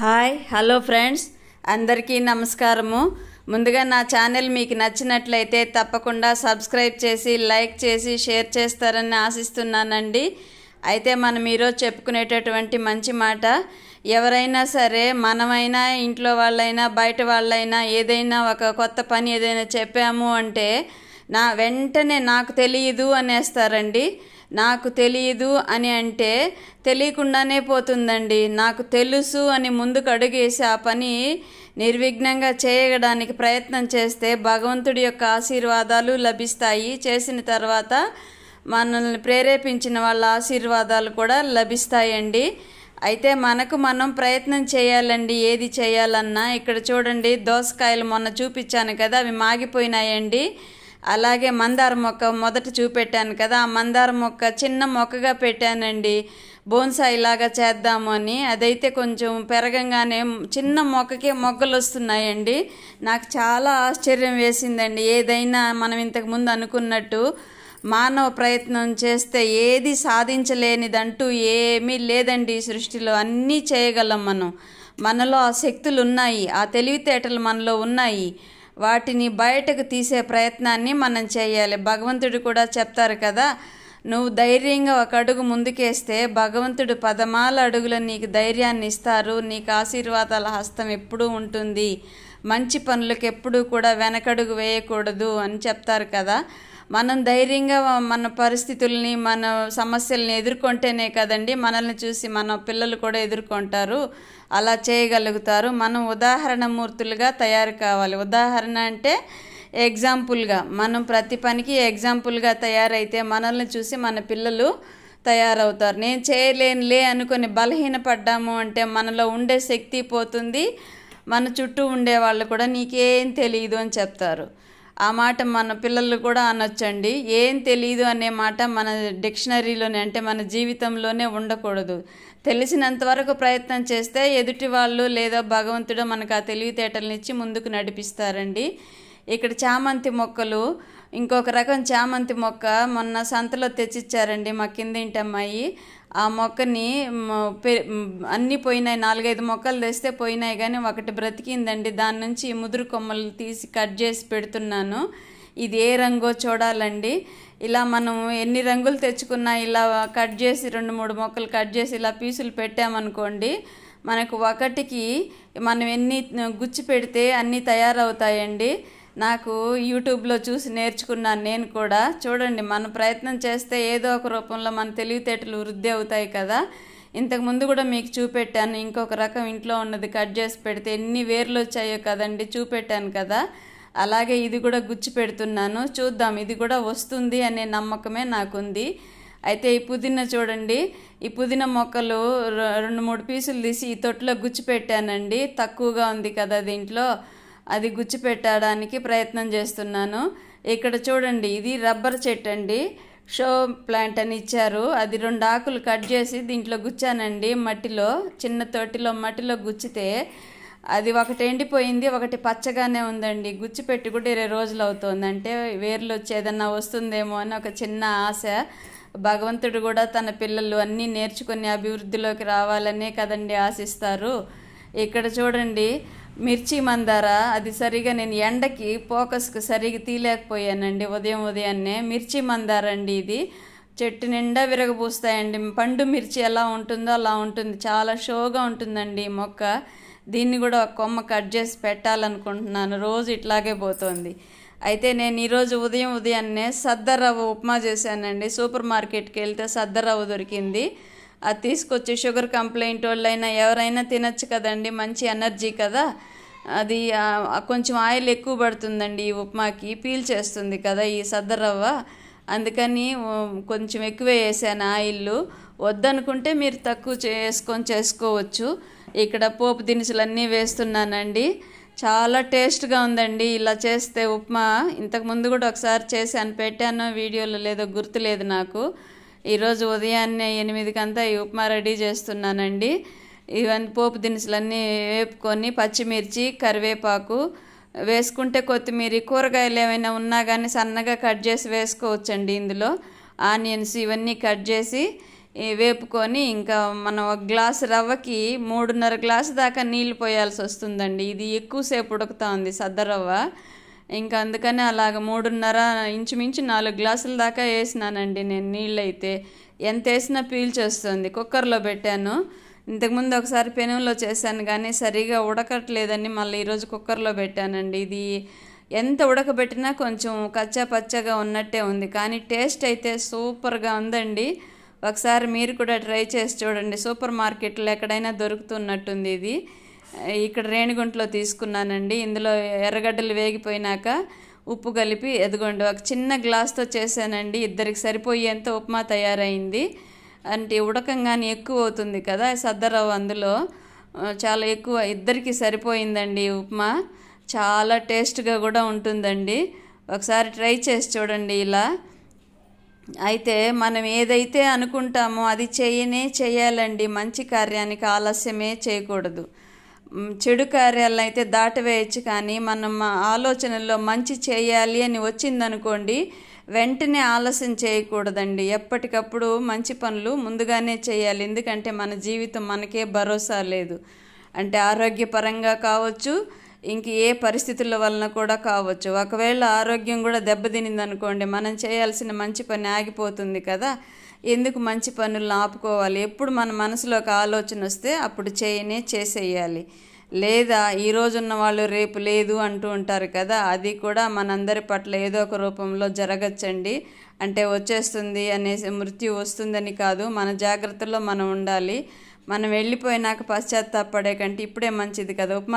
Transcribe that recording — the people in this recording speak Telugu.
హాయ్ హలో ఫ్రెండ్స్ అందరికీ నమస్కారము ముందుగా నా ఛానల్ మీకు నచ్చినట్లయితే తప్పకుండా సబ్స్క్రైబ్ చేసి లైక్ చేసి షేర్ చేస్తారని ఆశిస్తున్నానండి అయితే మనం ఈరోజు చెప్పుకునేటటువంటి మంచి మాట ఎవరైనా సరే మనమైనా ఇంట్లో వాళ్ళైనా బయట వాళ్ళైనా ఏదైనా ఒక కొత్త పని ఏదైనా చెప్పాము అంటే నా వెంటనే నాకు తెలియదు అనేస్తారండి నాకు తెలియదు అని అంటే తెలియకుండానే పోతుందండి నాకు తెలుసు అని ముందుకు అడుగేసి ఆ పని నిర్విఘ్నంగా చేయడానికి ప్రయత్నం చేస్తే భగవంతుడి యొక్క ఆశీర్వాదాలు లభిస్తాయి చేసిన తర్వాత మనల్ని ప్రేరేపించిన వాళ్ళ ఆశీర్వాదాలు కూడా లభిస్తాయండి అయితే మనకు మనం ప్రయత్నం చేయాలండి ఏది చేయాలన్నా ఇక్కడ చూడండి దోసకాయలు మొన్న చూపించాను కదా అవి మాగిపోయినాయండి అలాగే మందార మొక్క మొదట చూపెట్టాను కదా ఆ మందార మొక్క చిన్న మొక్కగా పెట్టానండి బోన్సాయిలాగా చేద్దాము అని అదైతే కొంచెం పెరగంగానే చిన్న మొక్కకే మొగ్గలు వస్తున్నాయండి నాకు చాలా ఆశ్చర్యం వేసిందండి ఏదైనా మనం ఇంతకుముందు అనుకున్నట్టు మానవ ప్రయత్నం చేస్తే ఏది సాధించలేనిదంటూ ఏమీ లేదండి సృష్టిలో అన్నీ చేయగలం మనం మనలో ఆ శక్తులు ఉన్నాయి ఆ తెలివితేటలు మనలో ఉన్నాయి వాటిని బయటకు తీసే ప్రయత్నాన్ని మనం చేయాలి భగవంతుడు కూడా చెప్తారు కదా నువ్వు ధైర్యంగా ఒక అడుగు ముందుకేస్తే భగవంతుడు పదమాల అడుగులు నీకు ధైర్యాన్ని ఇస్తారు నీకు ఆశీర్వాదాల హస్తం ఎప్పుడూ ఉంటుంది మంచి పనులకు ఎప్పుడూ కూడా వెనకడుగు వేయకూడదు అని చెప్తారు కదా మనం ధైర్యంగా మన పరిస్థితుల్ని మన సమస్యల్ని ఎదుర్కొంటేనే కదండి మనల్ని చూసి మన పిల్లలు కూడా ఎదుర్కొంటారు అలా చేయగలుగుతారు మనం ఉదాహరణ మూర్తులుగా తయారు కావాలి ఉదాహరణ అంటే ఎగ్జాంపుల్గా మనం ప్రతి పనికి ఎగ్జాంపుల్గా తయారైతే మనల్ని చూసి మన పిల్లలు తయారవుతారు నేను చేయలేనులే అనుకొని బలహీనపడ్డాము అంటే మనలో ఉండే శక్తి పోతుంది మన చుట్టూ ఉండే వాళ్ళు కూడా నీకేం తెలియదు అని చెప్తారు ఆ మాట మన పిల్లలు కూడా అనొచ్చండి ఏం తెలీదు అనే మాట మన డిక్షనరీలోనే అంటే మన జీవితంలోనే ఉండకూడదు తెలిసినంత వరకు ప్రయత్నం చేస్తే ఎదుటి వాళ్ళు లేదా భగవంతుడు మనకు ఆ తెలివితేటలనిచ్చి ముందుకు నడిపిస్తారండి ఇక్కడ చామంతి మొక్కలు ఇంకొక రకం చామంతి మొక్క మొన్న సంతలో తెచ్చిచ్చారండి మా ఇంటి అమ్మాయి ఆ మొక్కని అన్నీ పోయినాయి నాలుగైదు మొక్కలు తెస్తే పోయినాయి కానీ ఒకటి బ్రతికిందండి దాని నుంచి ముదురు కొమ్మలు తీసి కట్ చేసి పెడుతున్నాను ఇది ఏ రంగో చూడాలండి ఇలా మనం ఎన్ని రంగులు తెచ్చుకున్నా ఇలా కట్ చేసి రెండు మూడు మొక్కలు కట్ చేసి ఇలా పీసులు పెట్టామనుకోండి మనకు ఒకటికి మనం ఎన్ని గుచ్చి పెడితే అన్నీ తయారవుతాయండి నాకు యూట్యూబ్లో చూసి నేర్చుకున్నాను నేను కూడా చూడండి మనం ప్రయత్నం చేస్తే ఏదో ఒక రూపంలో మన తెలివితేటలు వృద్ధి అవుతాయి కదా ఇంతకుముందు కూడా మీకు చూపెట్టాను ఇంకొక రకం ఇంట్లో ఉన్నది కట్ చేసి పెడితే ఎన్ని వేర్లు వచ్చాయో కదండి చూపెట్టాను కదా అలాగే ఇది కూడా గుచ్చి పెడుతున్నాను చూద్దాం ఇది కూడా వస్తుంది అనే నమ్మకమే నాకుంది అయితే ఈ పుదీనా చూడండి ఈ పుదీనా మొక్కలు రెండు మూడు పీసులు తీసి ఈ తొట్టులో గుచ్చి పెట్టానండి తక్కువగా ఉంది కదా దీంట్లో అది గుచ్చి పెట్టడానికి ప్రయత్నం చేస్తున్నాను ఇక్కడ చూడండి ఇది రబ్బర్ చెట్టు అండి షో ప్లాంట్ అని ఇచ్చారు అది రెండు ఆకులు కట్ చేసి దీంట్లో గుచ్చానండి మట్టిలో చిన్న తొట్టిలో మట్టిలో గుచ్చితే అది ఒకటి ఎండిపోయింది ఒకటి పచ్చగానే ఉందండి గుచ్చి పెట్టి కూడా ఇరవై రోజులు అవుతుంది అంటే వేర్లు వచ్చి ఏదన్నా వస్తుందేమో అని ఒక చిన్న ఆశ భగవంతుడు కూడా తన పిల్లలు అన్నీ నేర్చుకుని అభివృద్ధిలోకి రావాలనే కదండి ఆశిస్తారు ఇక్కడ చూడండి మిర్చి మందార అది సరిగా నేను ఎండకి ఫోకస్కి సరిగా తీయలేకపోయానండి ఉదయం ఉదయాన్నే మిర్చి మందార అండి ఇది చెట్టు నిండా విరగబూస్తాయండి పండు మిర్చి ఎలా ఉంటుందో అలా ఉంటుంది చాలా షోగా ఉంటుందండి మొక్క దీన్ని కూడా ఒక కొమ్మ కట్ చేసి పెట్టాలనుకుంటున్నాను రోజు ఇట్లాగే పోతుంది అయితే నేను ఈరోజు ఉదయం ఉదయాన్నే సద్దరవ్వ ఉప్మా చేశానండి సూపర్ మార్కెట్కి వెళ్తే సద్దరవ్వ దొరికింది అది తీసుకొచ్చి షుగర్ కంప్లైంట్ వాళ్ళైనా ఎవరైనా తినచ్చు కదండి మంచి ఎనర్జీ కదా అది కొంచెం ఆయిల్ ఎక్కువ పడుతుందండి ఈ ఉప్మాకి పీల్ చేస్తుంది కదా ఈ సద్దరవ్వ అందుకని కొంచెం ఎక్కువ వేసాను ఆయిల్ వద్దనుకుంటే మీరు తక్కువ చేసుకొని చేసుకోవచ్చు ఇక్కడ పోపు దినుసులు అన్నీ వేస్తున్నానండి చాలా టేస్ట్గా ఉందండి ఇలా చేస్తే ఉప్మా ఇంతకుముందు కూడా ఒకసారి చేశాను పెట్టాను వీడియోలో లేదో గుర్తు లేదు నాకు ఈరోజు ఉదయాన్నే ఎనిమిదికంతా ఈ ఉప్మా రెడీ చేస్తున్నానండి ఇవన్నీ పోపు దినుసులన్నీ వేపుకొని పచ్చిమిర్చి కరివేపాకు వేసుకుంటే కొత్తిమీర కూరగాయలు ఏమైనా ఉన్నా కానీ సన్నగా కట్ చేసి వేసుకోవచ్చండి ఇందులో ఆనియన్స్ ఇవన్నీ కట్ చేసి వేపుకొని ఇంకా మనం ఒక గ్లాస్ రవ్వకి మూడున్నర గ్లాసు దాకా నీళ్ళు పోయాల్సి వస్తుందండి ఇది ఎక్కువసేపు ఉడుకుతా ఉంది సద్దరవ్వ ఇంకా అందుకని అలాగ మూడున్నర ఇంచుమించు నాలుగు గ్లాసుల దాకా వేసినానండి నేను నీళ్ళైతే ఎంత వేసినా పీల్చొస్తుంది కుక్కర్లో పెట్టాను ఇంతకుముందు ఒకసారి పెనంలో చేశాను కానీ సరిగా ఉడకట్లేదని మళ్ళీ ఈరోజు కుక్కర్లో పెట్టానండి ఇది ఎంత ఉడకబెట్టినా కొంచెం కచ్చా పచ్చగా ఉన్నట్టే ఉంది కానీ టేస్ట్ అయితే సూపర్గా ఉందండి ఒకసారి మీరు కూడా ట్రై చేసి చూడండి సూపర్ మార్కెట్లో ఎక్కడైనా దొరుకుతున్నట్టుంది ఇది ఇక్కడ రేణిగుంటలో తీసుకున్నానండి ఇందులో ఎర్రగడ్డలు వేగిపోయినాక ఉప్పు కలిపి ఎదుగుండు ఒక చిన్న గ్లాస్తో చేశానండి ఇద్దరికి సరిపోయేంత ఉప్మా తయారైంది అంటే ఉడకంగానే ఎక్కువ అవుతుంది కదా సద్దరావు అందులో చాలా ఎక్కువ ఇద్దరికి సరిపోయిందండి ఉప్మా చాలా టేస్ట్గా కూడా ఉంటుందండి ఒకసారి ట్రై చేసి చూడండి ఇలా అయితే మనం ఏదైతే అనుకుంటామో అది చేయనే చేయాలండి మంచి కార్యానికి ఆలస్యమే చేయకూడదు చెడు కార్యాలను అయితే దాటవేయచ్చు కానీ మనం ఆలోచనల్లో మంచి చేయాలి అని వచ్చిందనుకోండి వెంటనే ఆలస్యం చేయకూడదండి ఎప్పటికప్పుడు మంచి పనులు ముందుగానే చేయాలి ఎందుకంటే మన జీవితం మనకే భరోసా లేదు అంటే ఆరోగ్యపరంగా కావచ్చు ఇంక ఏ పరిస్థితుల వలన కూడా కావచ్చు ఒకవేళ ఆరోగ్యం కూడా దెబ్బతినిందనుకోండి మనం చేయాల్సిన మంచి పని ఆగిపోతుంది కదా ఎందుకు మంచి పనులను ఆపుకోవాలి ఎప్పుడు మన మనసులో ఒక ఆలోచన వస్తే అప్పుడు చేయనే చేసేయాలి లేదా ఈరోజున్న వాళ్ళు రేపు లేదు అంటూ ఉంటారు కదా అది కూడా మనందరి పట్ల ఏదో ఒక రూపంలో జరగచ్చండి అంటే వచ్చేస్తుంది అనేసి మృత్యు వస్తుందని కాదు మన జాగ్రత్తలో మనం ఉండాలి మనం వెళ్ళిపోయినాక పశ్చాత్తాపడే కంటే ఇప్పుడే మంచిది కదా ఉపమా